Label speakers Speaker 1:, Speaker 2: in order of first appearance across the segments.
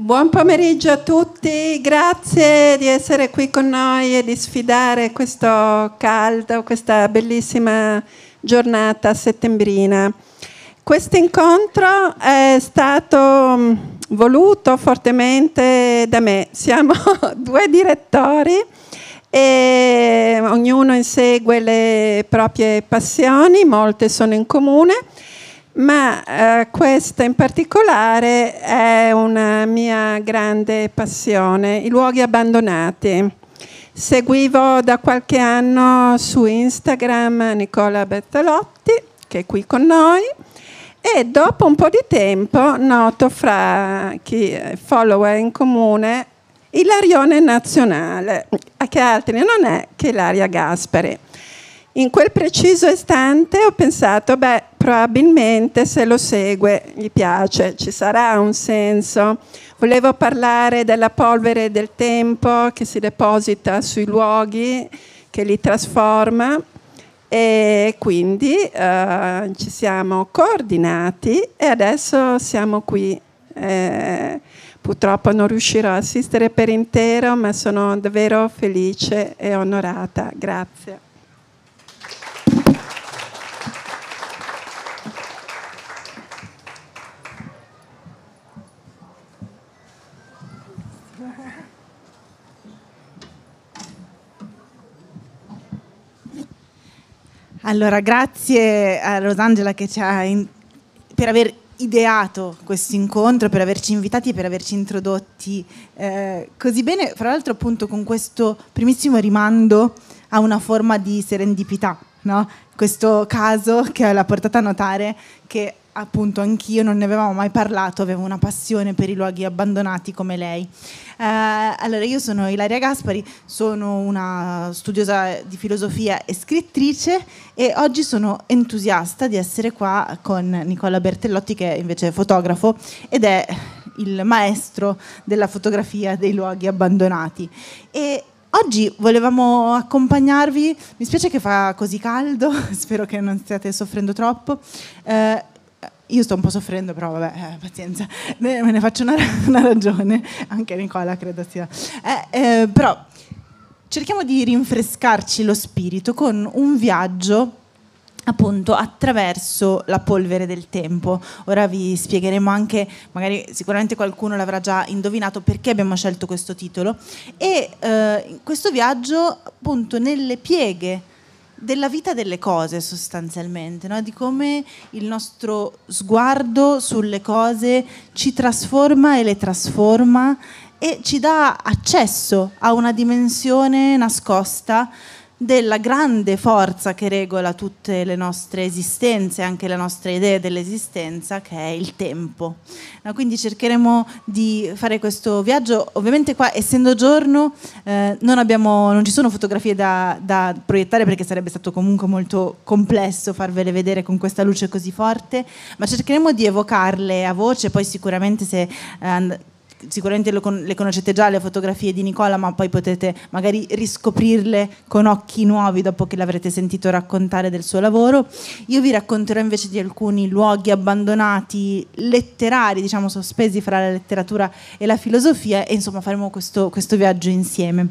Speaker 1: Buon pomeriggio a tutti, grazie di essere qui con noi e di sfidare questo caldo, questa bellissima giornata settembrina. Questo incontro è stato mm, voluto fortemente da me, siamo due direttori e mm, ognuno insegue le proprie passioni, molte sono in comune ma eh, questa in particolare è una mia grande passione, i luoghi abbandonati. Seguivo da qualche anno su Instagram Nicola Bertalotti, che è qui con noi, e dopo un po' di tempo noto fra chi è follower in comune Ilarione Nazionale, che altri non è che Ilaria Gasperi. In quel preciso istante ho pensato, beh, probabilmente se lo segue gli piace, ci sarà un senso. Volevo parlare della polvere del tempo che si deposita sui luoghi, che li trasforma e quindi eh, ci siamo coordinati e adesso siamo qui. Eh, purtroppo non riuscirò a assistere per intero, ma sono davvero felice e onorata. Grazie.
Speaker 2: Allora, grazie a Rosangela in... per aver ideato questo incontro, per averci invitati e per averci introdotti eh, così bene, fra l'altro appunto con questo primissimo rimando a una forma di serendipità, no? questo caso che l'ha portata a notare che appunto anch'io non ne avevamo mai parlato, avevo una passione per i luoghi abbandonati come lei. Eh, allora io sono Ilaria Gaspari, sono una studiosa di filosofia e scrittrice e oggi sono entusiasta di essere qua con Nicola Bertellotti che è invece è fotografo ed è il maestro della fotografia dei luoghi abbandonati. E Oggi volevamo accompagnarvi, mi spiace che fa così caldo, spero che non stiate soffrendo troppo, eh, io sto un po' soffrendo, però vabbè, eh, pazienza, me ne faccio una, una, ragione, anche Nicola credo sia. Eh, eh, però cerchiamo di rinfrescarci lo spirito con un viaggio appunto attraverso la polvere del tempo. Ora vi spiegheremo anche, magari sicuramente qualcuno l'avrà già indovinato perché abbiamo scelto questo titolo e eh, questo viaggio appunto nelle pieghe della vita delle cose sostanzialmente, no? di come il nostro sguardo sulle cose ci trasforma e le trasforma e ci dà accesso a una dimensione nascosta della grande forza che regola tutte le nostre esistenze, anche le nostre idee dell'esistenza, che è il tempo. No, quindi cercheremo di fare questo viaggio. Ovviamente qua, essendo giorno, eh, non, abbiamo, non, ci sono fotografie da, da, proiettare perché sarebbe stato comunque molto complesso farvele vedere con questa luce così forte, ma cercheremo di evocarle a voce, poi sicuramente se... Eh, sicuramente con, le conoscete già le fotografie di Nicola, ma poi potete magari riscoprirle con occhi nuovi dopo che l'avrete sentito raccontare del suo lavoro. Io vi racconterò invece di alcuni luoghi abbandonati letterari, diciamo sospesi fra la letteratura e la filosofia e insomma faremo questo, questo viaggio insieme.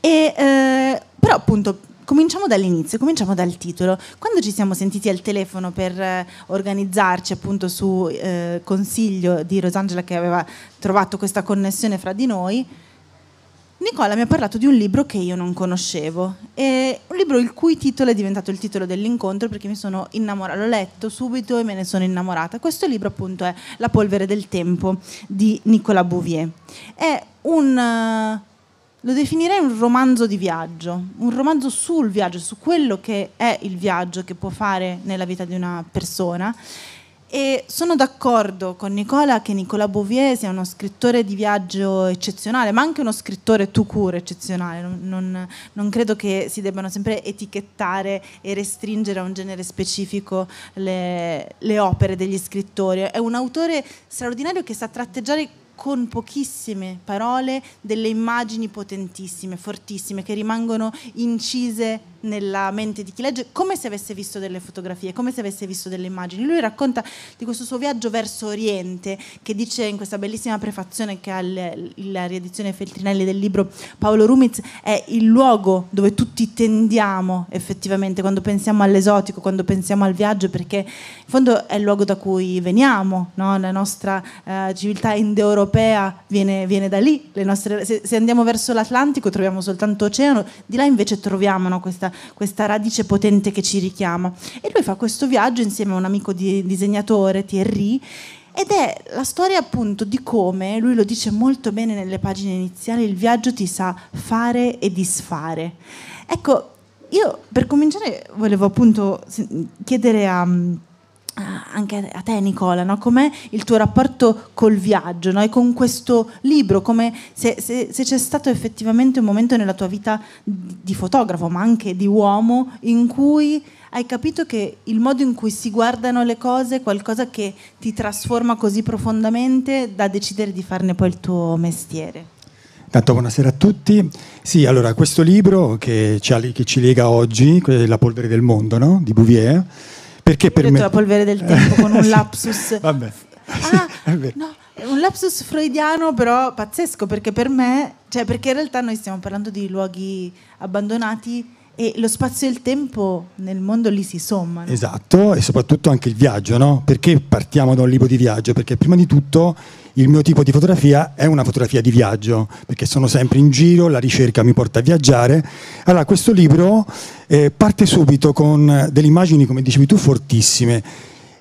Speaker 2: E, eh, però appunto Cominciamo dall'inizio, cominciamo dal titolo. Quando ci siamo sentiti al telefono per eh, organizzarci appunto su eh, consiglio di Rosangela che aveva trovato questa connessione fra di noi, Nicola mi ha parlato di un libro che io non conoscevo, è un libro il cui titolo è diventato il titolo dell'incontro perché mi sono innamorata, l'ho letto subito e me ne sono innamorata. Questo libro appunto è La polvere del tempo di Nicola Bouvier. È un eh, lo definirei un romanzo di viaggio, un romanzo sul viaggio, su quello che è il viaggio che può fare nella vita di una persona. E sono d'accordo con Nicola che Nicola Bouvier sia uno scrittore di viaggio eccezionale, ma anche uno scrittore tout court eccezionale. Non, non, non credo che si debbano sempre etichettare e restringere a un genere specifico le, le opere degli scrittori. È un autore straordinario che sa tratteggiare con pochissime parole delle immagini potentissime, fortissime, che rimangono incise nella mente di chi legge come se avesse visto delle fotografie, come se avesse visto delle immagini. Lui racconta di questo suo viaggio verso Oriente, che dice in questa bellissima prefazione che ha la riedizione Feltrinelli del libro Paolo Rumiz, è il luogo dove tutti tendiamo effettivamente quando pensiamo all'esotico, quando pensiamo al viaggio, perché in fondo è il luogo da cui veniamo, no? la nostra eh, civiltà indoeuropea viene, viene da lì, nostre, se, se, andiamo verso l'Atlantico troviamo soltanto oceano, di là invece troviamo no, questa questa, radice potente che ci richiama. E lui fa questo viaggio insieme a un amico di, disegnatore, Thierry, ed è la storia appunto di come, lui lo dice molto bene nelle pagine iniziali, il viaggio ti sa fare e disfare. Ecco, io per cominciare volevo appunto chiedere a anche a te Nicola, no? com'è il tuo rapporto col viaggio no? e con questo libro, come se, se, se, c'è stato effettivamente un momento nella tua vita di fotografo, ma anche di uomo, in cui hai capito che il modo in cui si guardano le cose è qualcosa che ti trasforma così profondamente da decidere di farne poi il tuo mestiere.
Speaker 3: Intanto buonasera a tutti. Sì, allora questo libro che ci, che ci lega oggi, La polvere del mondo no? di Bouvier, perché per Ho me... la polvere del tempo con un lapsus. Vabbè. Ah, sì,
Speaker 2: no, un lapsus freudiano però pazzesco perché per me, cioè perché in realtà noi stiamo parlando di luoghi abbandonati e lo spazio e il tempo nel mondo lì si
Speaker 3: sommano. Esatto, e soprattutto anche il viaggio, no? Perché partiamo da un libro di viaggio? Perché prima di tutto il mio tipo di fotografia è una fotografia di viaggio, perché sono sempre in giro, la ricerca mi porta a viaggiare. Allora questo libro eh, parte subito con delle immagini, come dicevi tu, fortissime.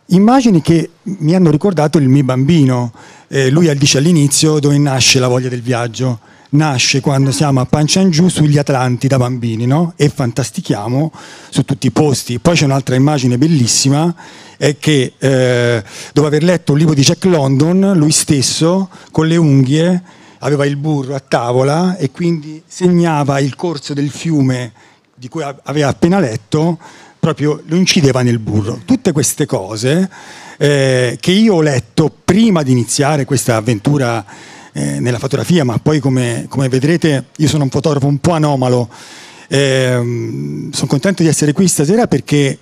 Speaker 3: Immagini che mi hanno ricordato il mio bambino, eh, lui dice all'inizio dove nasce la voglia del viaggio nasce quando siamo a Panciangiù sugli Atlanti da bambini no? e fantastichiamo su tutti i posti. Poi c'è un'altra immagine bellissima, è che eh, dopo aver letto un libro di Jack London, lui stesso con le unghie aveva il burro a tavola e quindi segnava il corso del fiume di cui aveva appena letto, proprio lo incideva nel burro. Tutte queste cose eh, che io ho letto prima di iniziare questa avventura eh, nella fotografia, ma poi come, come, vedrete io sono un fotografo un po' anomalo. Eh, sono contento di essere qui stasera perché,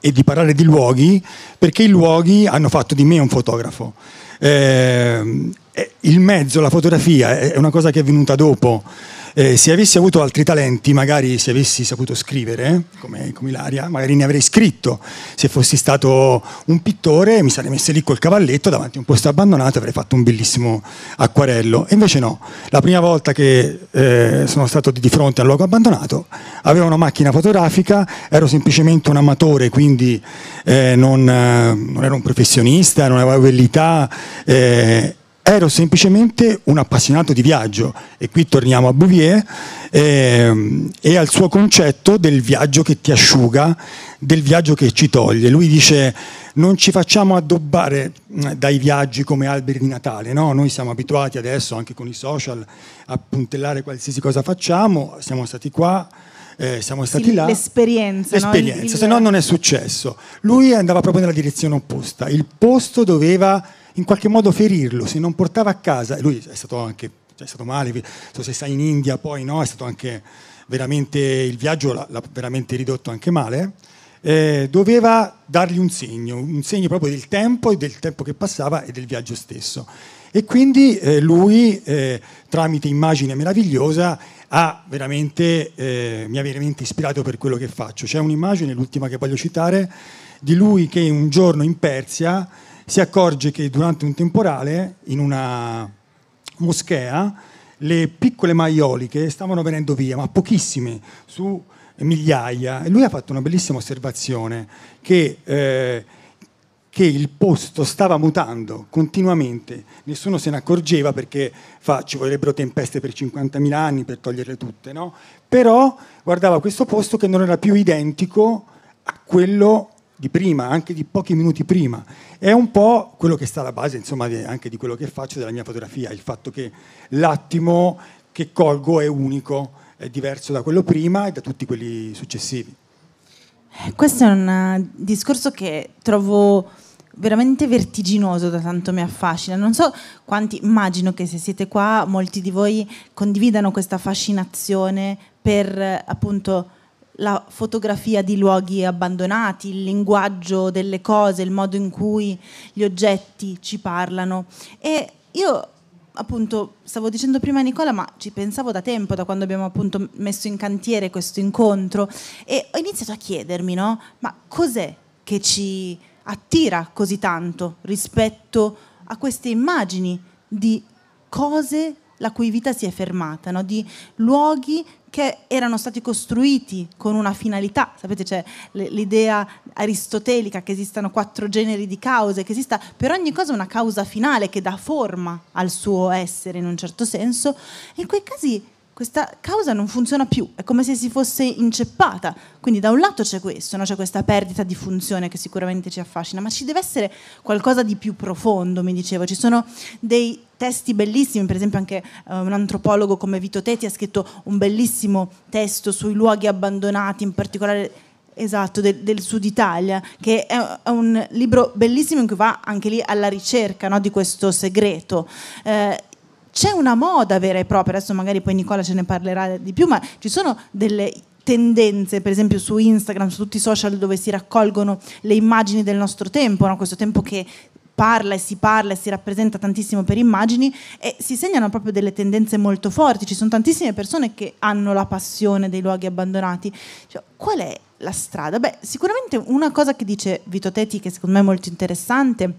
Speaker 3: e di parlare di luoghi, perché i luoghi hanno fatto di me un fotografo. Ehm, eh, il mezzo, la fotografia, è una cosa che è venuta dopo. Eh, se avessi avuto altri talenti, magari se avessi saputo scrivere, come, come Ilaria, magari ne avrei scritto. Se fossi stato un pittore, mi sarei messo lì col cavalletto davanti a un posto abbandonato e avrei fatto un bellissimo acquarello. E invece no, la prima volta che eh, sono stato di fronte al luogo abbandonato, avevo una macchina fotografica, ero semplicemente un amatore, quindi eh, non, non, ero un professionista, non avevo abilità. Eh, ero semplicemente un appassionato di viaggio e qui torniamo a Bouvier ehm, e al suo concetto del viaggio che ti asciuga, del viaggio che ci toglie. Lui dice non ci facciamo addobbare mm, dai viaggi come alberi di Natale, no? noi siamo abituati adesso anche con i social a puntellare qualsiasi cosa facciamo, siamo stati qua. Eh, siamo stati sì, là.
Speaker 2: L'esperienza. l'esperienza no? Il... se no non
Speaker 3: è successo. Lui andava proprio nella direzione opposta. Il posto doveva in qualche modo ferirlo, se non portava a casa, lui è stato anche cioè è stato male, so se sai in India poi no, è stato anche veramente il viaggio l'ha, veramente ridotto anche male, eh, doveva dargli un segno, un segno proprio del tempo e del tempo che passava e del viaggio stesso. E quindi eh, lui, eh, tramite immagine meravigliosa, ha veramente, eh, mi ha veramente ispirato per quello che faccio. C'è un'immagine, l'ultima che voglio citare, di lui che un giorno in Persia si accorge che durante un temporale in una moschea le piccole maioliche stavano venendo via, ma pochissime, su migliaia. E lui ha fatto una bellissima osservazione che, eh, che il posto stava mutando continuamente, nessuno se ne accorgeva perché fa, ci vorrebbero tempeste per 50.000 anni per toglierle tutte, no? però guardava questo posto che non era più identico a quello di prima, anche di pochi minuti prima. È un po' quello che sta alla base insomma, anche di quello che faccio della mia fotografia, il fatto che l'attimo che colgo è unico, è diverso da quello prima e da tutti quelli successivi.
Speaker 2: Eh, questo è un eh, discorso che trovo veramente vertiginoso da tanto mi affascina. Non so quanti, immagino che se siete qua molti di voi condividano questa fascinazione per appunto la fotografia di luoghi abbandonati, il linguaggio delle cose, il modo in cui gli oggetti ci parlano. E io appunto stavo dicendo prima a Nicola, ma ci pensavo da tempo, da quando abbiamo appunto messo in cantiere questo incontro, e ho iniziato a chiedermi, no? Ma cos'è che ci attira così tanto rispetto a queste immagini di cose la cui vita si è fermata, no? di luoghi che erano stati costruiti con una finalità. Sapete, c'è l'idea aristotelica che esistano quattro generi di cause, che esista per ogni cosa una causa finale che dà forma al suo essere in un certo senso. In quei casi questa causa non funziona più, è come se si fosse inceppata. Quindi da un lato c'è questo, no? c'è questa perdita di funzione che sicuramente ci affascina, ma ci deve essere qualcosa di più profondo, mi dicevo. Ci sono dei testi bellissimi, per esempio anche eh, un antropologo come Vito Teti ha scritto un bellissimo testo sui luoghi abbandonati, in particolare esatto, del, del, Sud Italia, che è, un libro bellissimo in cui va anche lì alla ricerca no, di questo segreto. Eh, c'è una moda vera e propria, adesso magari poi Nicola ce ne parlerà di più, ma ci sono delle tendenze, per esempio su Instagram, su tutti i social dove si raccolgono le immagini del nostro tempo, no? questo tempo che parla e si parla e si rappresenta tantissimo per immagini e si segnano proprio delle tendenze molto forti, ci sono tantissime persone che hanno la passione dei luoghi abbandonati. Cioè, qual è la strada? Beh, sicuramente una cosa che dice Vito Teti, che secondo me è molto interessante,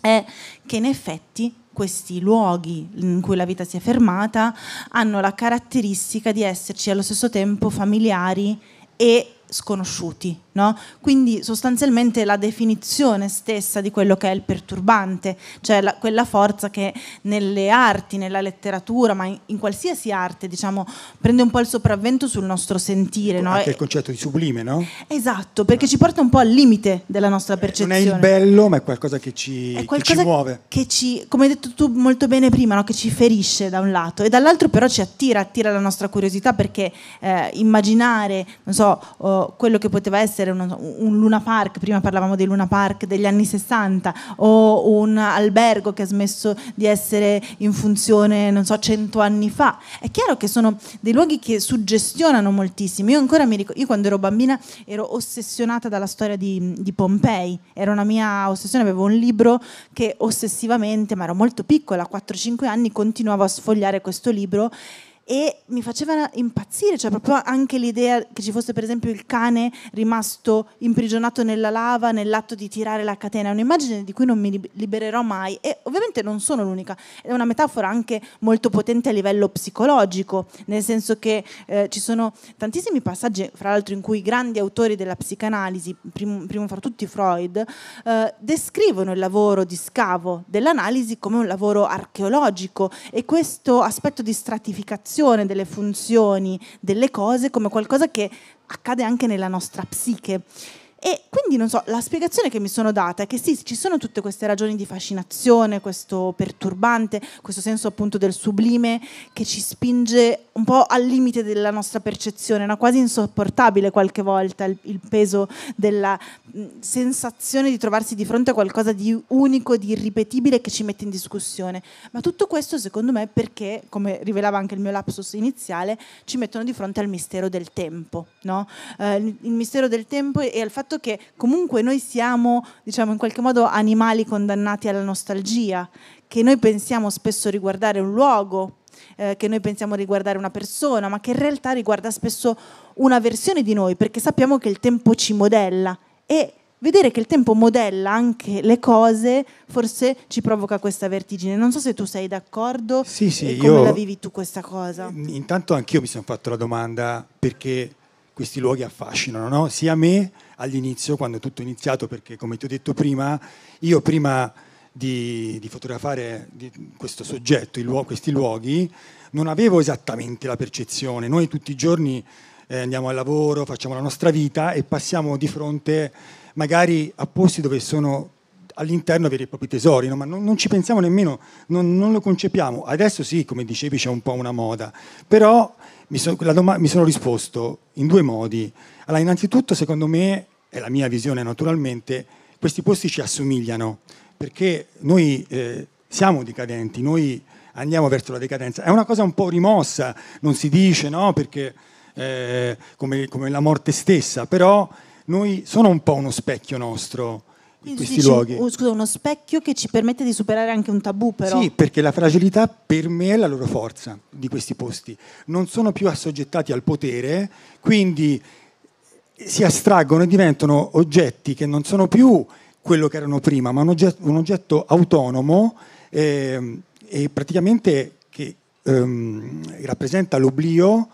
Speaker 2: è che in effetti questi luoghi in cui la vita si è fermata hanno la caratteristica di esserci allo stesso tempo familiari e sconosciuti No? Quindi sostanzialmente la definizione stessa di quello che è il perturbante, cioè la, quella forza che nelle arti, nella letteratura, ma in, in, qualsiasi arte, diciamo, prende un po' il sopravvento sul nostro sentire. No? Anche il
Speaker 3: concetto di sublime, no?
Speaker 2: Esatto, perché ah. ci porta un po' al limite della nostra percezione. Eh, non è il
Speaker 3: bello, ma è qualcosa che ci, è qualcosa che ci muove.
Speaker 2: Che ci, come hai detto tu molto bene prima, no? che ci ferisce da un lato e dall'altro però ci attira, attira la nostra curiosità perché eh, immaginare, non so, oh, quello che poteva essere essere un, un Luna Park, prima parlavamo dei Luna Park degli anni 60, o un albergo che ha smesso di essere in funzione, non so, 100 anni fa. È chiaro che sono dei luoghi che suggestionano moltissimo. Io ancora mi ricordo, io quando ero bambina ero ossessionata dalla storia di, di Pompei, era una mia ossessione, avevo un libro che ossessivamente, ma ero molto piccola, a 4-5 anni, continuavo a sfogliare questo libro e mi faceva impazzire, cioè proprio anche l'idea che ci fosse per esempio il cane rimasto imprigionato nella lava nell'atto di tirare la catena, è un'immagine di cui non mi libererò mai e ovviamente non sono l'unica, è una metafora anche molto potente a livello psicologico, nel senso che eh, ci sono tantissimi passaggi, fra l'altro in cui grandi autori della psicanalisi, primo, primo fra tutti Freud, eh, descrivono il lavoro di scavo dell'analisi come un lavoro archeologico e questo aspetto di stratificazione distribuzione delle funzioni, delle cose, come qualcosa che accade anche nella nostra psiche. E quindi non so, la spiegazione che mi sono data è che sì, ci sono tutte queste ragioni di fascinazione, questo perturbante, questo senso appunto del sublime che ci spinge un po' al limite della nostra percezione, no? quasi insopportabile qualche volta il, il peso della mh, sensazione di trovarsi di fronte a qualcosa di unico, di irripetibile che ci mette in discussione. Ma tutto questo secondo me perché, come rivelava anche il mio lapsus iniziale, ci mettono di fronte al mistero del tempo, no? eh, il mistero del tempo e al fatto fatto che comunque noi siamo, diciamo, in qualche modo animali condannati alla nostalgia, che noi pensiamo spesso riguardare un luogo, eh, che noi pensiamo riguardare una persona, ma che in realtà riguarda spesso una versione di noi, perché sappiamo che il tempo ci modella e vedere che il tempo modella anche le cose forse ci provoca questa vertigine. Non so se tu sei d'accordo. Sì, sì, come io, la vivi tu questa cosa?
Speaker 3: Intanto anch'io mi sono fatto la domanda perché questi luoghi affascinano, no? sia me all'inizio, quando tutto è iniziato, perché come ti ho detto prima, io prima di, di fotografare di questo soggetto, luogo, questi luoghi, non avevo esattamente la percezione. Noi tutti i giorni eh, andiamo al lavoro, facciamo la nostra vita e passiamo di fronte magari a posti dove sono all'interno veri e propri tesori, no? ma non, non, ci pensiamo nemmeno, non, non, lo concepiamo. Adesso sì, come dicevi, c'è un po' una moda, però mi, so, doma- mi sono risposto in due modi. Allora, innanzitutto, secondo me, è la mia visione naturalmente, questi posti ci assomigliano, perché noi eh, siamo decadenti, noi andiamo verso la decadenza. È una cosa un po' rimossa, non si dice, no? Perché eh, come, come, la morte stessa, però noi sono un po' uno specchio nostro.
Speaker 2: Quindi questi dici, luoghi. Oh, scusa, uno specchio che ci permette di superare anche un tabù, però. Sì,
Speaker 3: perché la fragilità per me è la loro forza di questi posti. Non sono più assoggettati al potere, quindi si astraggono e diventano oggetti che non sono più quello che erano prima, ma un oggetto, un oggetto autonomo eh, e praticamente che ehm, rappresenta l'oblio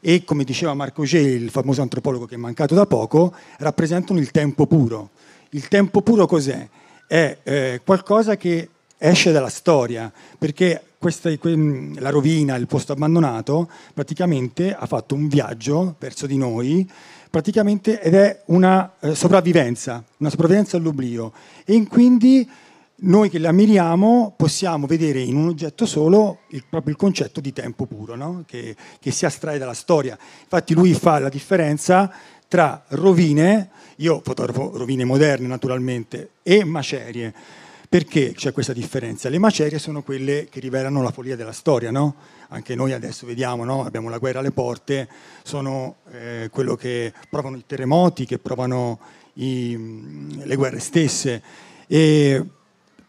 Speaker 3: e, come diceva Marco Gé, il famoso antropologo che è mancato da poco, rappresentano il tempo puro. Il tempo puro cos'è? È eh, qualcosa che esce dalla storia, perché questa, mm, la rovina, il posto abbandonato, praticamente ha fatto un viaggio verso di noi praticamente, ed è una eh, sopravvivenza, una sopravvivenza all'oblio. E quindi noi che la ammiriamo possiamo vedere in un oggetto solo il, proprio il concetto di tempo puro, no? che, che si astrae dalla storia. Infatti lui fa la differenza tra rovine io fotografo rovine moderne naturalmente e macerie. Perché c'è questa differenza? Le macerie sono quelle che rivelano la follia della storia, no? Anche noi adesso vediamo, no? abbiamo la guerra alle porte, sono eh, quello che provano i terremoti, che provano i, mm, le guerre stesse. E,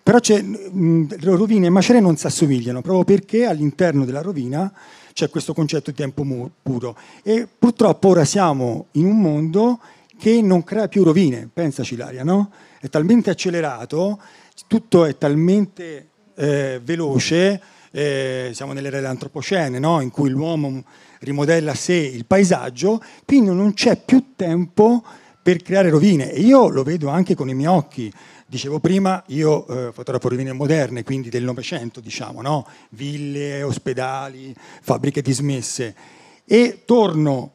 Speaker 3: però mh, mm, rovine e macerie non si assomigliano, proprio perché all'interno della rovina c'è questo concetto di tempo puro. E purtroppo ora siamo in un mondo che non crea più rovine, pensaci l'aria, no? È talmente accelerato, tutto è talmente eh, veloce, eh, siamo nell'era antropocene, no? in cui l'uomo rimodella sé il paesaggio, quindi non c'è più tempo per creare rovine. E io lo vedo anche con i miei occhi. Dicevo prima, io eh, fotografo rovine moderne, quindi del Novecento, diciamo, no? ville, ospedali, fabbriche dismesse. E torno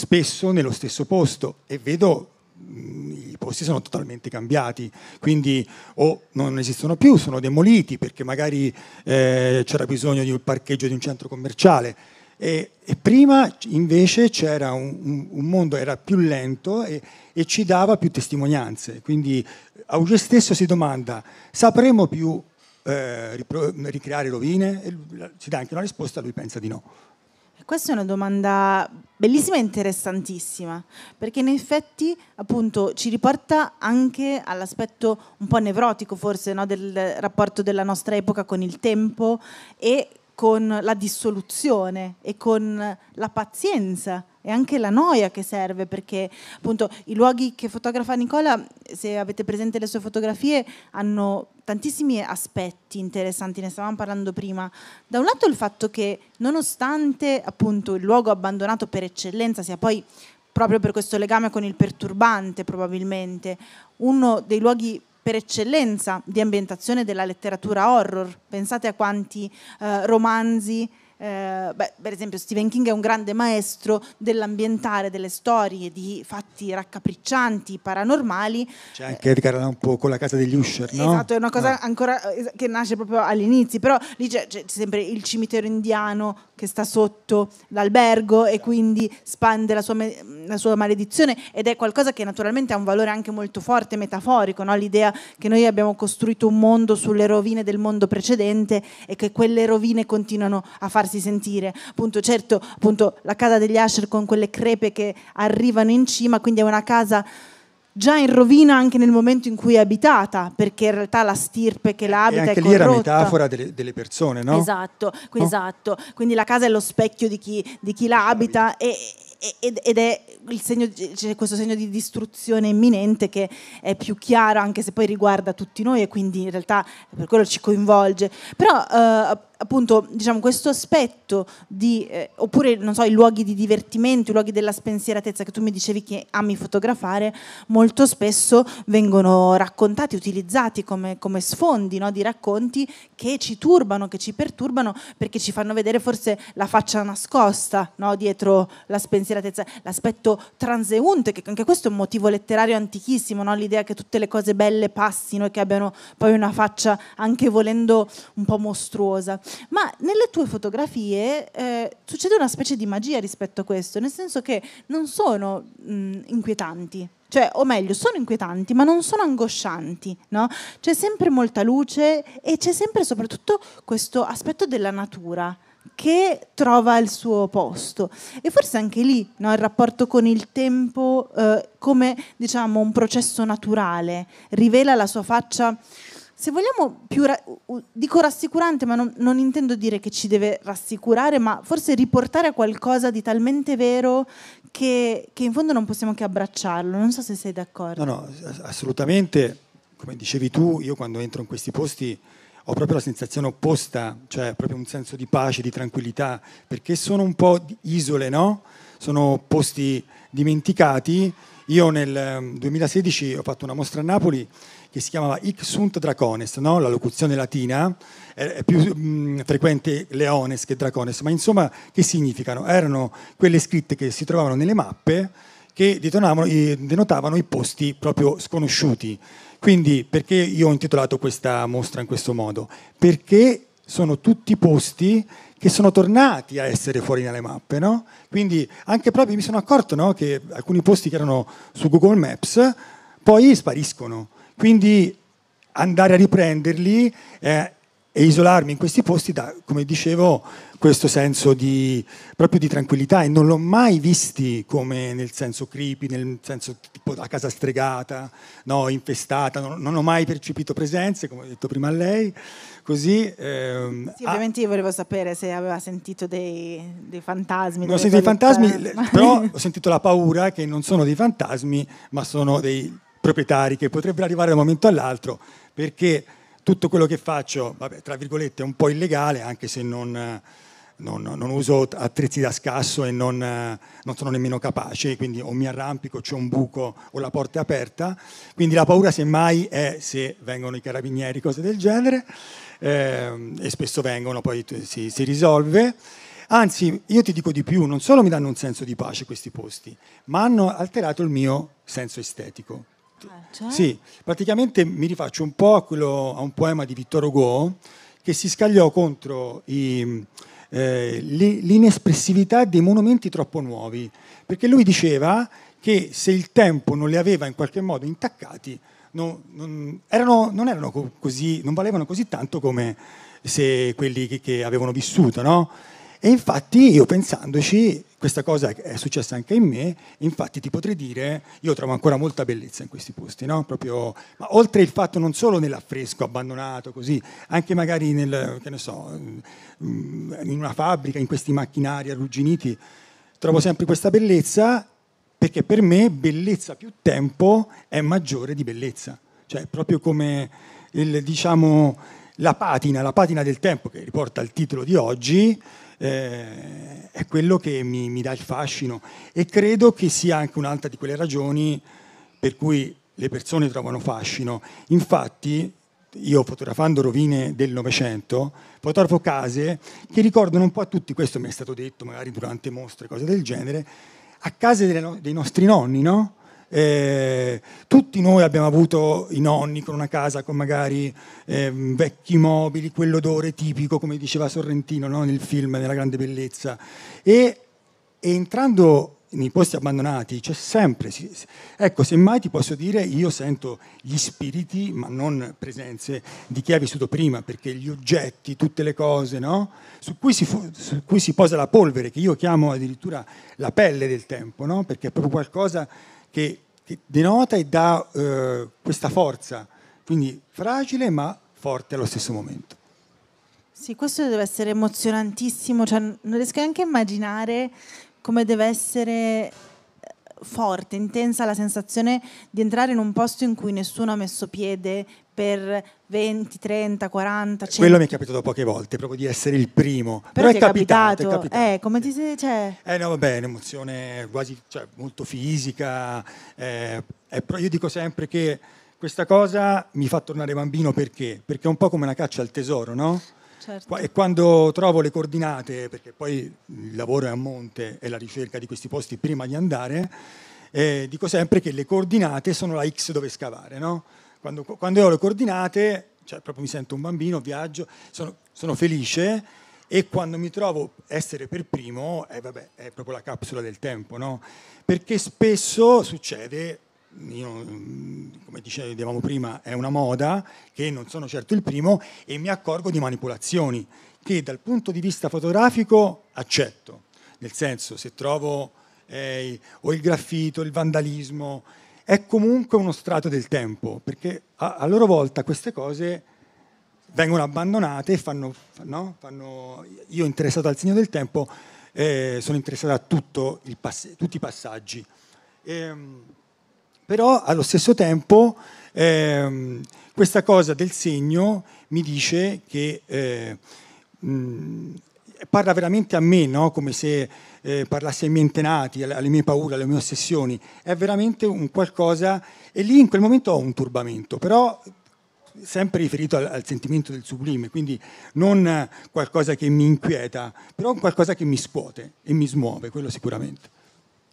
Speaker 3: spesso nello stesso posto e vedo mm, i posti sono totalmente cambiati, quindi o non esistono più, sono demoliti perché magari eh, c'era bisogno di un parcheggio di un centro commerciale. E, e prima invece c'era un, un, mondo, era più lento e, e ci dava più testimonianze. Quindi eh, Auge stesso si domanda, sapremo più eh, ricreare rovine? E si dà anche una risposta, lui pensa di no.
Speaker 2: Questa è una domanda bellissima e interessantissima, perché in effetti appunto ci riporta anche all'aspetto un po' nevrotico forse no, del rapporto della nostra epoca con il tempo e con la dissoluzione e con la pazienza e anche la noia che serve perché appunto i luoghi che fotografa Nicola, se avete presente le sue fotografie, hanno tantissimi aspetti interessanti, ne stavamo parlando prima. Da un lato il fatto che nonostante appunto il luogo abbandonato per eccellenza sia poi proprio per questo legame con il perturbante probabilmente, uno dei luoghi per eccellenza di ambientazione della letteratura horror. Pensate a quanti eh, romanzi eh, beh, per esempio Stephen King è un grande maestro dell'ambientare delle storie di fatti raccapriccianti, paranormali.
Speaker 3: C'è anche Edgar Allan Poe con la casa degli Usher, no? Esatto, è una
Speaker 2: cosa no. Eh. ancora eh, che nasce proprio all'inizio, però lì c'è, c'è sempre il cimitero indiano che sta sotto l'albergo e quindi spande la sua, la sua maledizione ed è qualcosa che naturalmente ha un valore anche molto forte metaforico, no? l'idea che noi abbiamo costruito un mondo sulle rovine del mondo precedente e che quelle rovine continuano a farsi sentire. Appunto, certo, appunto, la casa degli Asher con quelle crepe che arrivano in cima, quindi è una casa già in rovina anche nel momento in cui è abitata, perché in realtà la stirpe che la abita è corrotta. anche lì era metafora
Speaker 3: delle, delle persone, no?
Speaker 2: Esatto, oh. esatto, quindi la casa è lo specchio di chi, di chi la abita e, ed è segno, cioè questo segno di distruzione imminente che è più chiaro anche se poi riguarda tutti noi e quindi in realtà per quello ci coinvolge. Però eh, appunto diciamo, questo aspetto di, eh, oppure non so, i luoghi di divertimento, i luoghi della spensieratezza che tu mi dicevi che ami fotografare, molto spesso vengono raccontati, utilizzati come, come sfondi no, di racconti che ci turbano, che ci perturbano perché ci fanno vedere forse la faccia nascosta no, dietro la spensieratezza spensieratezza, l'aspetto transeunte, che anche questo è un motivo letterario antichissimo, no? l'idea che tutte le cose belle passino e che abbiano poi una faccia anche volendo un po' mostruosa. Ma nelle tue fotografie eh, succede una specie di magia rispetto a questo, nel senso che non sono mh, inquietanti cioè, o meglio, sono inquietanti, ma non sono angoscianti, no? C'è sempre molta luce e c'è sempre soprattutto questo aspetto della natura che trova il suo posto. E forse anche lì no, il rapporto con il tempo eh, come diciamo, un processo naturale rivela la sua faccia. Se vogliamo più, ra- dico rassicurante, ma non, non, intendo dire che ci deve rassicurare, ma forse riportare a qualcosa di talmente vero che, che in fondo non possiamo che abbracciarlo. Non so se sei d'accordo. No,
Speaker 3: no, assolutamente. Come dicevi tu, io quando entro in questi posti ho proprio la sensazione opposta, cioè proprio un senso di pace, di tranquillità, perché sono un po' isole, no? Sono posti dimenticati. Io nel 2016 ehm, ho fatto una mostra a Napoli che si chiamava Ic sunt dracones, no? la locuzione latina, è più mh, mm, frequente leones che dracones, ma insomma che significano? Erano quelle scritte che si trovavano nelle mappe che eh, denotavano i posti proprio sconosciuti. Quindi perché io ho intitolato questa mostra in questo modo? Perché sono tutti posti che sono tornati a essere fuori dalle mappe, no? Quindi anche proprio mi sono accorto no, che alcuni posti che erano su Google Maps poi spariscono. Quindi andare a riprenderli eh, e isolarmi in questi posti dà, come dicevo, questo senso di, proprio di tranquillità e non l'ho mai visti come nel senso creepy, nel senso tipo la casa stregata, no, infestata, non, non, ho mai percepito presenze, come ho detto prima a lei, così. Ehm, sì,
Speaker 2: ovviamente ah, io volevo sapere se aveva sentito dei, dei fantasmi. Non ho sentito dei fantasmi,
Speaker 3: però ho sentito la paura che non sono dei fantasmi, ma sono dei proprietari che potrebbero arrivare da un momento all'altro, perché tutto quello che faccio, vabbè, tra virgolette, è un po' illegale, anche se non, non, non uso attrezzi da scasso e non, non, sono nemmeno capace, quindi o mi arrampico, c'è un buco o la porta è aperta. Quindi la paura semmai è se vengono i carabinieri, cose del genere, eh, e spesso vengono, poi si, si risolve. Anzi, io ti dico di più, non solo mi danno un senso di pace questi posti, ma hanno alterato il mio senso estetico. Ah, cioè? Sì, praticamente mi rifaccio un po' a, quello, a, un poema di Vittor Hugo che si scagliò contro i, eh, l'inespressività dei monumenti troppo nuovi, perché lui diceva che se il tempo non li aveva in qualche modo intaccati, non, non, erano, non, erano così, non valevano così tanto come se quelli che, che avevano vissuto. No? E infatti io pensandoci questa cosa è successa anche in me, infatti ti potrei dire, io trovo ancora molta bellezza in questi posti, no? Proprio, ma oltre il fatto non solo nell'affresco abbandonato, così, anche magari nel, so, mm, in una fabbrica, in questi macchinari arrugginiti, trovo sempre questa bellezza perché per me bellezza più tempo è maggiore di bellezza, cioè proprio come il, diciamo, la patina, la patina del tempo che riporta il titolo di oggi eh, è quello che mi, mi, dà il fascino e credo che sia anche un'altra di quelle ragioni per cui le persone trovano fascino. Infatti, io fotografando rovine del Novecento, fotografo case che ricordano un po' a tutti, questo mi è stato detto magari durante mostre, cose del genere, a case dei nostri nonni, no? Eh, tutti noi abbiamo avuto i nonni con una casa con magari eh, vecchi mobili, quell'odore tipico, come diceva Sorrentino no? nel film della grande bellezza. E, e entrando nei posti abbandonati c'è cioè sempre. Si, ecco, semmai ti posso dire, io sento gli spiriti, ma non presenze, di chi ha vissuto prima, perché gli oggetti, tutte le cose, no? su, cui si, su cui si posa la polvere, che io chiamo addirittura la pelle del tempo, no? perché è proprio qualcosa che denota e dà eh, questa forza, quindi fragile ma forte allo stesso momento.
Speaker 2: Sì, questo deve essere emozionantissimo, cioè, non riesco neanche a immaginare come deve essere eh, forte, intensa la sensazione di entrare in un posto in cui nessuno ha messo piede per 20, 30, 40, 100. Quello mi è capitato
Speaker 3: poche volte, proprio di essere il primo. Però, Però è, capitato, È
Speaker 2: capitato. Eh, come ti sei... Cioè...
Speaker 3: Eh no, vabbè, è un'emozione quasi cioè, molto fisica. Eh, è, io dico sempre che questa cosa mi fa tornare bambino perché? Perché è un po' come una caccia al tesoro, no? Certo. E quando trovo le coordinate, perché poi il lavoro è a monte e la ricerca di questi posti prima di andare, eh, dico sempre che le coordinate sono la X dove scavare, no? Quando, quando ho le coordinate, cioè proprio mi sento un bambino, viaggio, sono, sono felice e quando mi trovo essere per primo, eh, vabbè, è proprio la capsula del tempo, no? Perché spesso succede, io, mm, come dicevamo prima, è una moda, che non sono certo il primo e mi accorgo di manipolazioni che dal punto di vista fotografico accetto, nel senso se trovo eh, o il graffito, il vandalismo, è comunque uno strato del tempo, perché a, a loro volta queste cose vengono abbandonate e fanno, no? fanno, io interessato al segno del tempo eh, sono interessato a pass- tutti i passaggi eh, però allo stesso tempo eh, questa cosa del segno mi dice che eh, mh, parla veramente a me, no? come se eh, parlasse ai miei antenati, alle, alle mie paure, alle mie ossessioni. È veramente un qualcosa, e lì in quel momento ho un turbamento, però sempre riferito al, al, sentimento del sublime, quindi non qualcosa che mi inquieta, però qualcosa che mi scuote e mi smuove, quello sicuramente.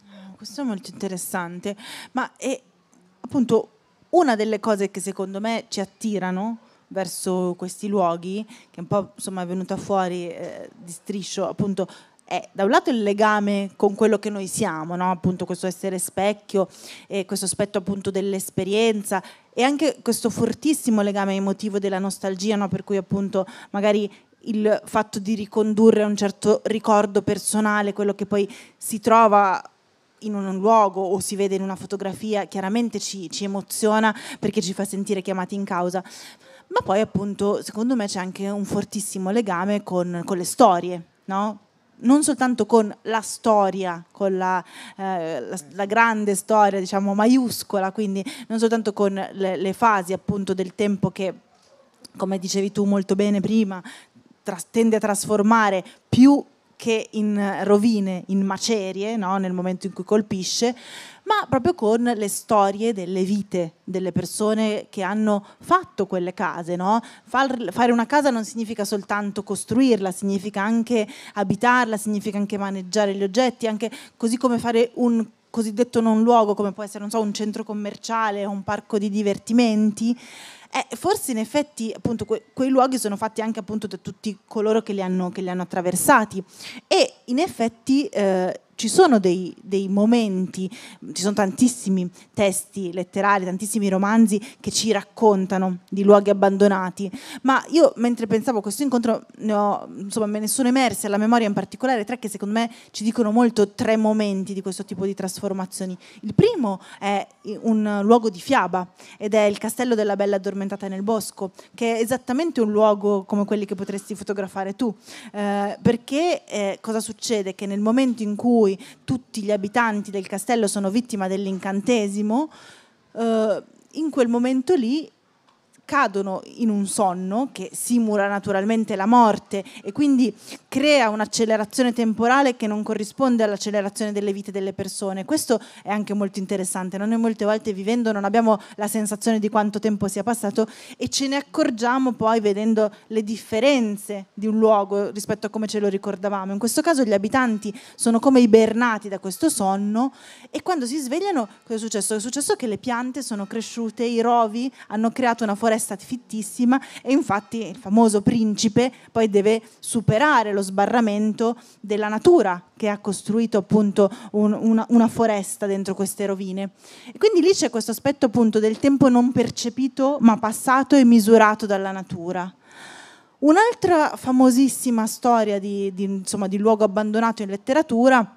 Speaker 2: Ah, questo è molto interessante, ma è appunto una delle cose che secondo me ci attirano verso questi luoghi, che un po' insomma, è venuta fuori eh, di striscio, appunto, è da un lato il legame con quello che noi siamo, no? appunto questo essere specchio, e questo aspetto appunto dell'esperienza e anche questo fortissimo legame emotivo della nostalgia, no? per cui appunto magari il fatto di ricondurre un certo ricordo personale, quello che poi si trova in un luogo o si vede in una fotografia, chiaramente ci, ci emoziona perché ci fa sentire chiamati in causa ma poi appunto secondo me c'è anche un fortissimo legame con, con le storie, no? non soltanto con la storia, con la, eh, la, la, grande storia, diciamo, maiuscola, quindi non soltanto con le, le, fasi appunto del tempo che, come dicevi tu molto bene prima, tras- tende a trasformare più che in eh, rovine, in macerie, no? nel momento in cui colpisce, ma proprio con le storie delle vite delle persone che hanno fatto quelle case. No? Far, fare una casa non significa soltanto costruirla, significa anche abitarla, significa anche maneggiare gli oggetti, anche così come fare un cosiddetto non luogo, come può essere so, un centro commerciale o un parco di divertimenti. Eh, forse in effetti appunto que- quei luoghi sono fatti anche appunto da tutti coloro che li hanno, che li hanno attraversati e in effetti eh, ci sono dei, dei, momenti, ci sono tantissimi testi letterari, tantissimi romanzi che ci raccontano di luoghi abbandonati, ma io mentre pensavo a questo incontro ne ho, insomma, me ne sono emerse alla memoria in particolare tre che secondo me ci dicono molto tre momenti di questo tipo di trasformazioni. Il primo è un luogo di fiaba ed è il castello della bella addormentata nel bosco, che è esattamente un luogo come quelli che potresti fotografare tu, eh, perché eh, cosa succede? Che nel momento in cui cui tutti gli abitanti del castello sono vittima dell'incantesimo, eh, in quel momento lì cadono in un sonno che simula naturalmente la morte e quindi crea un'accelerazione temporale che non corrisponde all'accelerazione delle vite delle persone. Questo è anche molto interessante. Noi molte volte vivendo non abbiamo la sensazione di quanto tempo sia passato e ce ne accorgiamo poi vedendo le differenze di un luogo rispetto a come ce lo ricordavamo. In questo caso gli abitanti sono come ibernati da questo sonno e quando si svegliano cosa è successo? È successo che le piante sono cresciute, i rovi hanno creato una foresta fittissima e infatti il famoso principe poi deve superare lo sbarramento della natura che ha costruito appunto un, una, una, foresta dentro queste rovine. E quindi lì c'è questo aspetto appunto del tempo non percepito ma passato e misurato dalla natura. Un'altra famosissima storia di, di, insomma, di luogo abbandonato in letteratura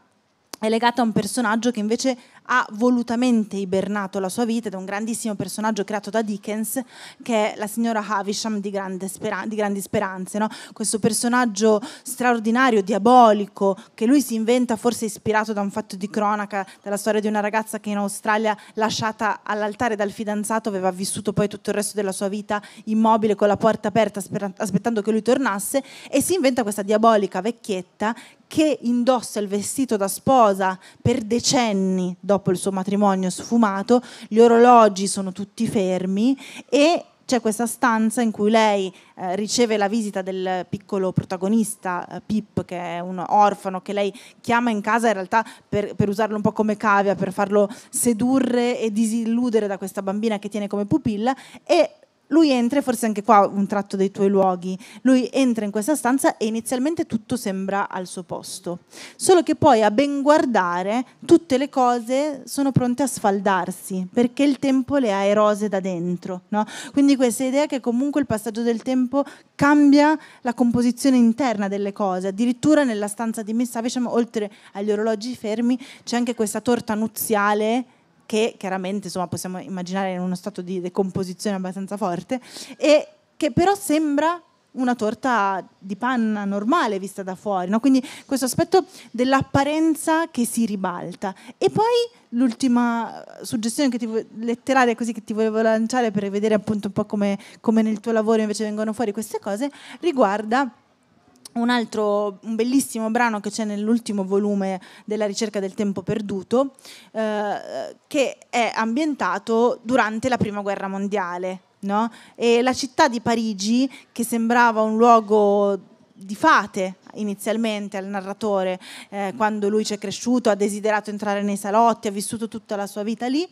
Speaker 2: è legata a un personaggio che invece ha volutamente ibernato la sua vita ed è un grandissimo personaggio creato da Dickens che è la signora Havisham di, speran- di grandi speranze no? questo personaggio straordinario diabolico che lui si inventa forse ispirato da un fatto di cronaca dalla storia di una ragazza che in Australia lasciata all'altare dal fidanzato aveva vissuto poi tutto il resto della sua vita immobile con la porta aperta aspettando che lui tornasse e si inventa questa diabolica vecchietta che indossa il vestito da sposa per decenni dopo il suo matrimonio sfumato, gli orologi sono tutti fermi e c'è questa stanza in cui lei eh, riceve la visita del piccolo protagonista eh, Pip, che è un orfano che lei chiama in casa in realtà per, per, usarlo un po' come cavia, per farlo sedurre e disilludere da questa bambina che tiene come pupilla e lui entra, forse anche qua un tratto dei tuoi luoghi, lui entra in questa stanza e inizialmente tutto sembra al suo posto, solo che poi a ben guardare tutte le cose sono pronte a sfaldarsi perché il tempo le ha erose da dentro. No? Quindi questa idea che comunque il passaggio del tempo cambia la composizione interna delle cose, addirittura nella stanza di Messavisham, diciamo, oltre agli orologi fermi, c'è anche questa torta nuziale che chiaramente insomma, possiamo immaginare in uno stato di decomposizione abbastanza forte, e che però sembra una torta di panna normale vista da fuori, no? quindi questo aspetto dell'apparenza che si ribalta. E poi l'ultima eh, suggestione ti, letteraria così che ti volevo lanciare per vedere appunto un po' come, come nel tuo lavoro invece vengono fuori queste cose, riguarda un altro un bellissimo brano che c'è nell'ultimo volume della ricerca del tempo perduto, eh, che è ambientato durante la prima guerra mondiale. No? E la città di Parigi, che sembrava un luogo di fate inizialmente al narratore, eh, quando lui ci è cresciuto, ha desiderato entrare nei salotti, ha vissuto tutta la sua vita lì,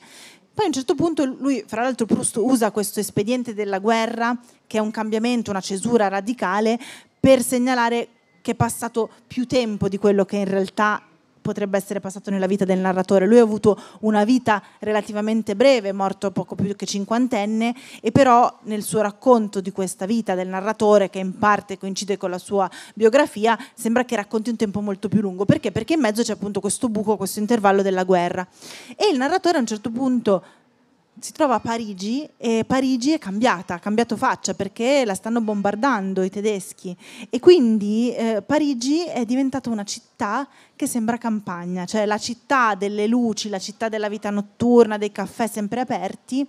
Speaker 2: poi a un certo punto lui, fra l'altro Proust usa questo espediente della guerra, che è un cambiamento, una cesura radicale, per segnalare che è passato più tempo di quello che in realtà potrebbe essere passato nella vita del narratore. Lui ha avuto una vita relativamente breve, morto poco più che cinquantenne, e però nel suo racconto di questa vita del narratore, che in parte coincide con la sua biografia, sembra che racconti un tempo molto più lungo. Perché? Perché in mezzo c'è appunto questo buco, questo intervallo della guerra. E il narratore a un certo punto si trova a Parigi e Parigi è cambiata, ha cambiato faccia perché la stanno bombardando i tedeschi e quindi eh, Parigi è diventata una città che sembra campagna, cioè la città delle luci, la città della vita notturna, dei caffè sempre aperti.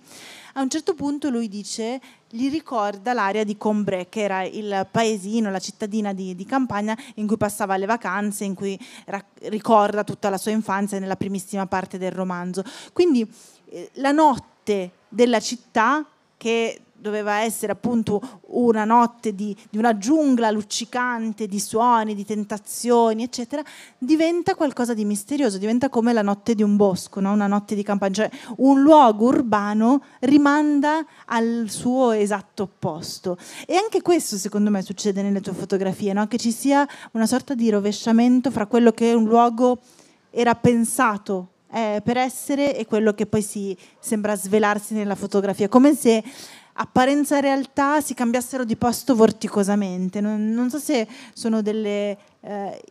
Speaker 2: A un certo punto lui dice, gli ricorda l'area di Combray, che era il paesino, la cittadina di, di campagna in cui passava le vacanze, in cui ra- ricorda tutta la sua infanzia nella primissima parte del romanzo. Quindi eh, la notte notte della città che doveva essere appunto una notte di, di, una giungla luccicante di suoni, di tentazioni, eccetera, diventa qualcosa di misterioso, diventa come la notte di un bosco, no? una notte di campagna, cioè un luogo urbano rimanda al suo esatto opposto. E anche questo secondo me succede nelle tue fotografie, no? che ci sia una sorta di rovesciamento fra quello che è un luogo era pensato eh, per essere e quello che poi si sembra svelarsi nella fotografia, come se apparenza e realtà si cambiassero di posto vorticosamente. Non, non so se sono delle eh,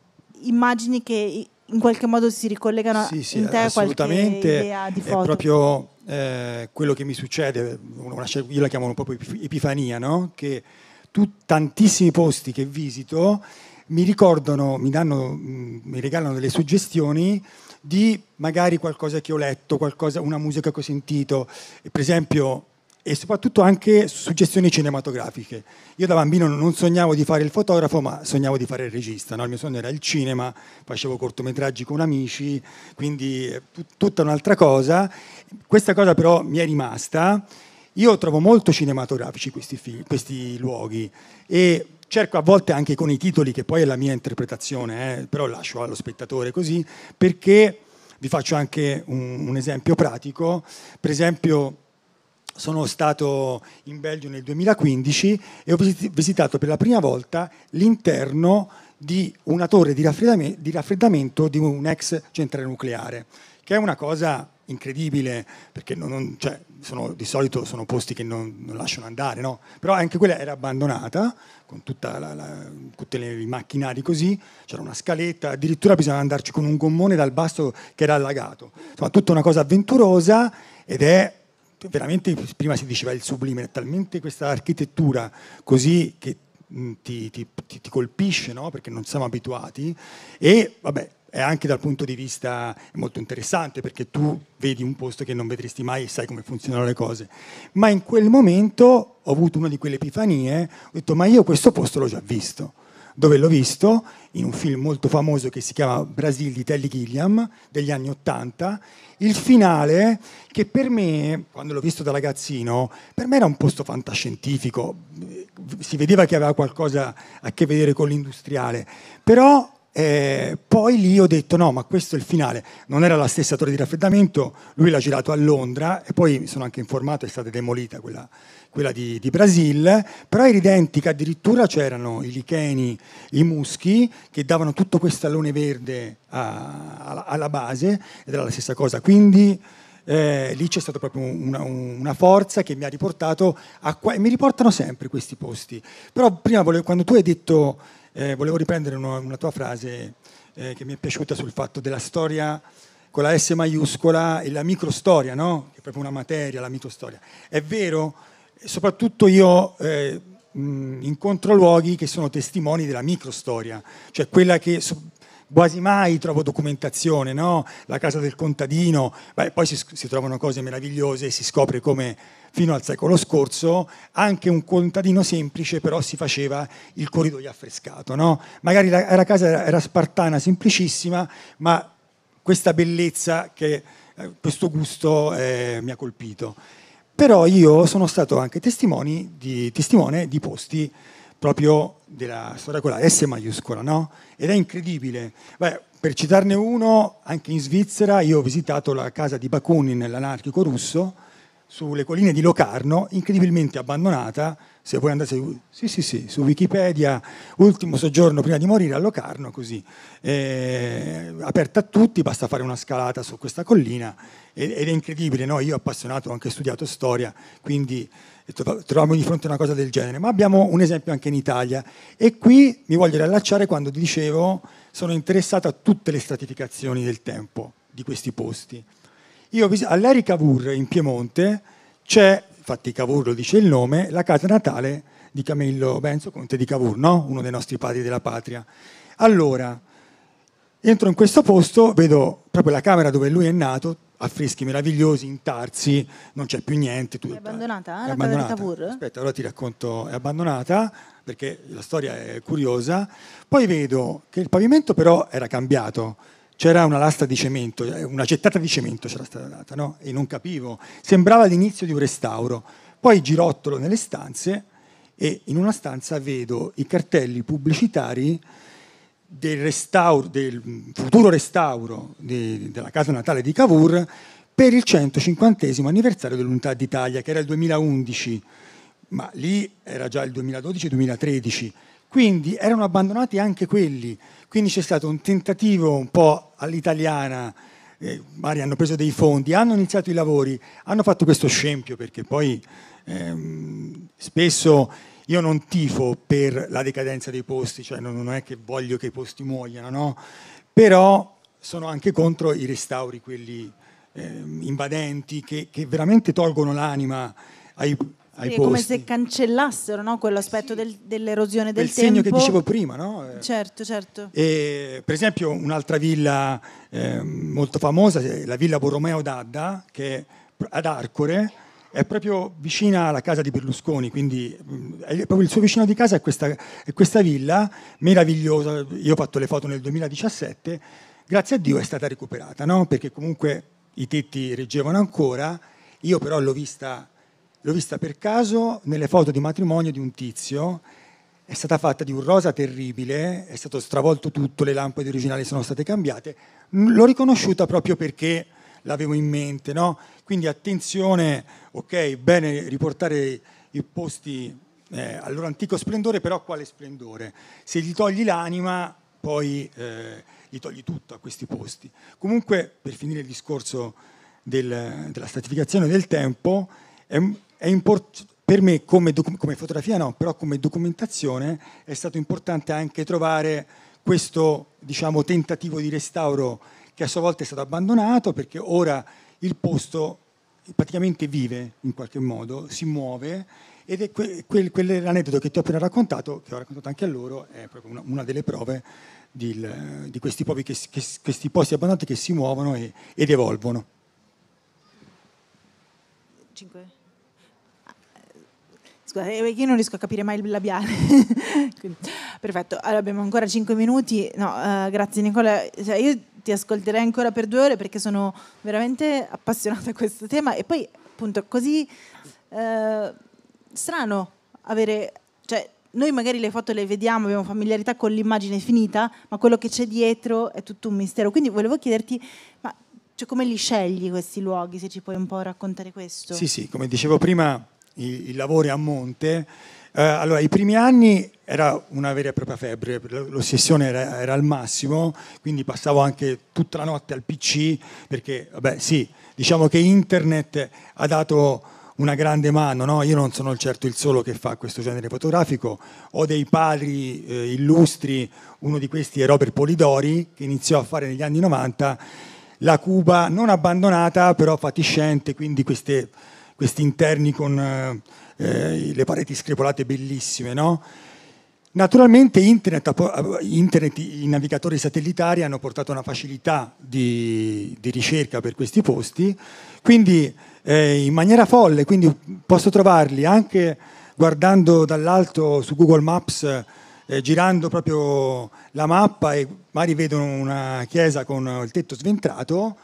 Speaker 2: immagini che in qualche modo si ricollegano sì, sì, in te a qualche idea di foto. È
Speaker 3: proprio eh, quello che mi succede, una, io la chiamo proprio epifania, no? che tu, tantissimi posti che visito mi ricordano, mi, danno, mm, mi regalano delle suggestioni di magari qualcosa che ho letto, qualcosa, una musica che ho sentito, per esempio, e soprattutto anche suggestioni cinematografiche. Io da bambino non sognavo di fare il fotografo, ma sognavo di fare il regista, no? il mio sogno era il cinema, facevo cortometraggi con amici, quindi eh, tut- tutta un'altra cosa. Questa cosa però mi è rimasta. Io trovo molto cinematografici questi, film, questi luoghi e cerco a volte anche con i titoli, che poi è la mia interpretazione, eh, però lascio allo spettatore così, perché vi faccio anche un, un esempio pratico, per esempio sono stato in Belgio nel 2015 e ho visitato per la prima volta l'interno di una torre di raffreddamento di, raffreddamento un ex centrale nucleare che è una cosa incredibile, perché non, non, cioè, sono, di solito sono posti che non, non lasciano andare, no? però anche quella era abbandonata, con, la, la, con tutti i macchinari così, c'era una scaletta, addirittura bisognava andarci con un gommone dal basso che era allagato, insomma tutta una cosa avventurosa ed è veramente, prima si diceva il sublime, è talmente questa architettura così che ti, ti, ti, ti colpisce, no? perché non siamo abituati, e vabbè è anche dal punto di vista molto interessante perché tu vedi un posto che non vedresti mai e sai come funzionano le cose. Ma in quel momento ho avuto una di quelle epifanie, ho detto ma io questo posto l'ho già visto. Dove l'ho visto? In un film molto famoso che si chiama Brasil di Telly Gilliam degli anni Ottanta. Il finale che per me, quando l'ho visto da ragazzino, per me era un posto fantascientifico, si vedeva che aveva qualcosa a che vedere con l'industriale, però eh, poi lì ho detto no, ma questo è il finale. Non era la stessa torre di raffreddamento, lui l'ha girato a Londra e poi mi sono anche informato, è stata demolita quella, quella di, di Brasile, però era identica, addirittura c'erano i licheni, i muschi che davano tutto questo allone verde a, a, alla base ed era la stessa cosa. Quindi eh, lì c'è stata proprio una, una, forza che mi ha riportato a qua e mi riportano sempre questi posti. Però prima volevo, quando tu hai detto eh, volevo riprendere una, una tua frase eh, che mi è piaciuta sul fatto della storia con la S maiuscola e la microstoria, no? Che è proprio una materia, la microstoria. È vero, soprattutto io eh, mh, incontro luoghi che sono testimoni della microstoria, cioè quella che quasi mai trovo documentazione, no? la casa del contadino, Beh, poi si, si, trovano cose meravigliose e si scopre come fino al secolo scorso anche un contadino semplice però si faceva il corridoio affrescato, no? magari la, la casa era, era spartana, semplicissima, ma questa bellezza, che, eh, questo gusto eh, mi ha colpito. Però io sono stato anche di, testimone di posti proprio della storia con la S maiuscola, no? Ed è incredibile. Beh, per citarne uno, anche in Svizzera io ho visitato la casa di Bakunin, l'anarchico russo, sulle colline di Locarno, incredibilmente abbandonata. Se voi andate sì, sì, sì, su Wikipedia, ultimo soggiorno prima di morire a Locarno, così, eh, aperta a tutti, basta fare una scalata su questa collina ed, ed è incredibile. No? Io appassionato, ho anche studiato storia, quindi troviamo di fronte a una cosa del genere, ma abbiamo un esempio anche in Italia e qui mi voglio riallacciare quando dicevo sono interessato a tutte le stratificazioni del tempo di questi posti. Io all'Eri Cavour in Piemonte c'è, infatti Cavour lo dice il nome, la casa natale di Camillo Benzo, conte di Cavour, no? uno dei nostri padri della patria. Allora, Entro in questo posto, vedo proprio la camera dove lui è nato, affreschi meravigliosi, intarsi, non c'è più niente. Tutto. È
Speaker 2: abbandonata? È abbandonata.
Speaker 3: Aspetta, ora ti racconto, è abbandonata perché la storia è curiosa. Poi vedo che il pavimento però era cambiato, c'era una lastra di cemento, eh, una gettata di cemento c'era stata data, no? E non capivo, sembrava l'inizio di un restauro. Poi girottolo nelle stanze e in una stanza vedo i cartelli pubblicitari del, restauro, del futuro restauro di, della casa natale di Cavour per il 150 anniversario dell'Unità d'Italia, che era il 2011, ma lì era già il 2012-2013, quindi erano abbandonati anche quelli, quindi c'è stato un tentativo un po' all'italiana, eh, magari hanno preso dei fondi, hanno iniziato i lavori, hanno fatto questo scempio perché poi ehm, spesso io non tifo per la decadenza dei posti, cioè non è che voglio che i posti muoiano, no? però sono anche contro i restauri, quelli eh, invadenti, che, che, veramente tolgono l'anima ai, ai sì, posti. È come se
Speaker 2: cancellassero no? quell'aspetto sì, del, dell'erosione del tempo. Il segno che dicevo
Speaker 3: prima, no? Eh.
Speaker 2: Certo, certo.
Speaker 3: E, per esempio un'altra villa eh, molto famosa, la villa Borromeo d'Adda, che è ad Arcore, è proprio vicina alla casa di Berlusconi, quindi mm, proprio il suo vicino di casa è questa, è questa, villa meravigliosa. Io ho fatto le foto nel 2017, grazie a Dio è stata recuperata, no? perché comunque i tetti reggevano ancora, io però l'ho vista, l'ho vista per caso nelle foto di matrimonio di un tizio è stata fatta di un rosa terribile, è stato stravolto tutto, le lampade originali sono state cambiate. L'ho riconosciuta proprio perché l'avevo in mente, no? Quindi attenzione, ok, bene riportare i posti eh, al loro antico splendore, però quale splendore? Se gli togli l'anima, poi eh, gli togli tutto a questi posti. Comunque, per finire il discorso del, della stratificazione del tempo, è, è import- per me come, docu- come fotografia no, però come documentazione è stato importante anche trovare questo diciamo, tentativo di restauro che a sua volta è stato abbandonato perché ora il posto praticamente vive in qualche modo, si muove ed è que- quel, quell'aneddoto che ti ho appena raccontato, che ho raccontato anche a loro, è proprio una, una delle prove di, di questi, che, che, questi, posti abbandonati che si muovono e, ed evolvono.
Speaker 2: Cinque. Scusate, eh, io non riesco a capire mai il labiale. perfetto, allora abbiamo ancora 5 minuti. No, uh, grazie Nicola. Cioè, io ti ascolterei ancora per due ore perché sono veramente appassionata a questo tema e poi appunto così uh, strano avere... Cioè, noi magari le foto le vediamo, abbiamo familiarità con l'immagine finita, ma quello che c'è dietro è tutto un mistero. Quindi volevo chiederti, ma cioè, come li scegli questi luoghi, se ci puoi un po' raccontare questo? Sì, sì,
Speaker 3: come dicevo prima, i, i lavori a monte, eh, allora, i primi anni era una vera e propria febbre, l'ossessione era, era, al massimo, quindi passavo anche tutta la notte al PC perché, vabbè, sì, diciamo che internet ha dato una grande mano, no? io non sono certo il solo che fa questo genere fotografico, ho dei padri eh, illustri, uno di questi è Robert Polidori che iniziò a fare negli anni 90 la Cuba non abbandonata però fatiscente, quindi queste questi interni con eh, eh, le pareti screpolate bellissime, no? Naturalmente internet, internet, i navigatori satellitari hanno portato una facilità di, di ricerca per questi posti, quindi eh, in maniera folle, quindi posso trovarli anche guardando dall'alto su Google Maps, eh, girando proprio la mappa e magari vedo una chiesa con il tetto sventrato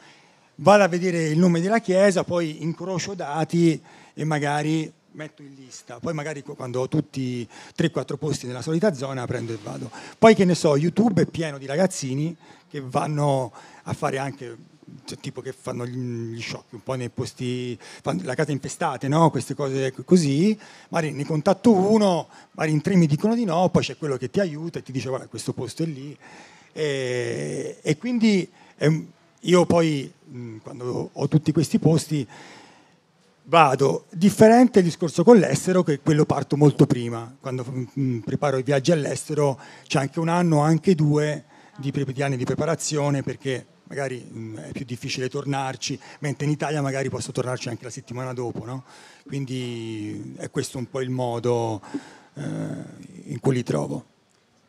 Speaker 3: vado a vedere il nome della chiesa, poi incrocio dati e magari metto in lista, poi magari quando ho tutti 3-4 posti nella solita zona prendo e vado. Poi che ne so, YouTube è pieno di ragazzini che vanno a fare anche cioè, tipo che fanno gli sciocchi un po' nei posti, la casa impestate, no? queste cose così, magari ne contatto uno, magari in tre mi dicono di no, poi c'è quello che ti aiuta e ti dice guarda questo posto è lì e, e quindi è, io poi, mm, quando ho tutti questi posti, vado. Differente il discorso con l'estero, che quello parto molto prima. Quando mm, mm, preparo i viaggi all'estero c'è anche un anno, anche due di, di anni di preparazione, perché magari è più difficile tornarci, mentre in Italia magari posso tornarci anche la settimana dopo. No? Quindi è questo un po' il modo eh, in cui li trovo.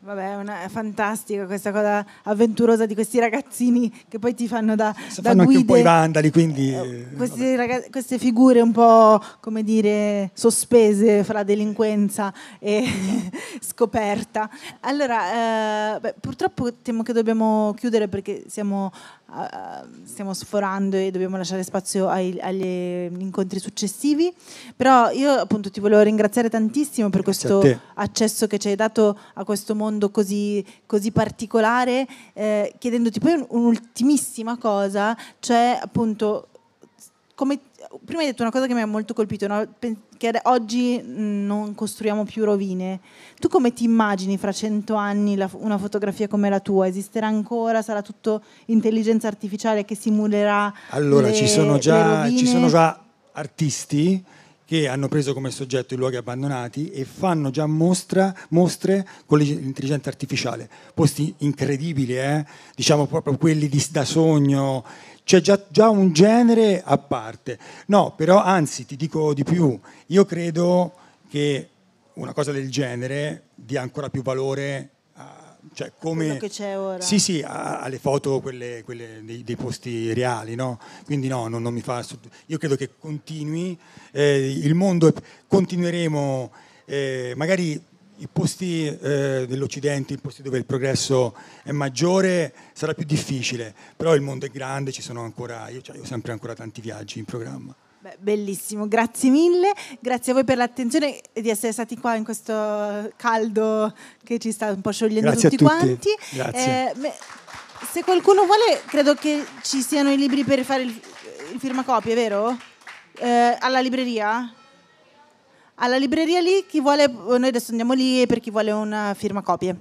Speaker 2: Vabbè, è fantastica questa cosa avventurosa di questi ragazzini che poi ti fanno da, si da fanno guide. anche un po' i
Speaker 3: vandali, quindi... Eh,
Speaker 2: eh queste, queste, figure un po', come dire, sospese fra delinquenza e scoperta. Allora, eh, beh, purtroppo temo che dobbiamo chiudere perché siamo, uh, stiamo sforando e dobbiamo lasciare spazio ai, agli incontri successivi. Però io appunto ti volevo ringraziare tantissimo per Grazie questo accesso che ci hai dato a questo mondo mondo così, così particolare, eh, chiedendoti poi un'ultimissima cosa, cioè appunto come, prima hai detto una cosa che mi ha molto colpito, no? che oggi mm, non costruiamo più rovine. Tu come ti immagini fra cento anni la, una fotografia come la tua? Esisterà ancora? Sarà tutto intelligenza artificiale che simulerà? Allora, le, ci, sono già, ci sono già
Speaker 3: artisti che hanno preso come soggetto i luoghi abbandonati e fanno già mostra, mostre con l'intelligenza artificiale, posti incredibili, eh? diciamo proprio quelli di, da sogno, c'è già, già, un genere a parte. No, però anzi ti dico di più, io credo che una cosa del genere dia ancora più valore cioè, come Sì, sì, alle foto quelle, quelle dei, dei, posti reali, no? Quindi no, non, non, mi fa... Io credo che continui, eh, il mondo, continueremo, eh, magari i posti eh, dell'Occidente, i posti dove il progresso è maggiore, sarà più difficile, però il mondo è grande, ci sono ancora, io, cioè, io ho sempre ancora tanti viaggi in programma.
Speaker 2: Beh, bellissimo, grazie mille, grazie a voi per l'attenzione e di essere stati qua in questo caldo che ci sta un po' sciogliendo grazie tutti, tutti, quanti. Eh, beh, se qualcuno vuole, credo che ci siano i libri per fare il, il firmacopie, vero? Eh, alla libreria? Alla libreria lì, chi vuole, noi adesso andiamo lì per chi vuole una firmacopie.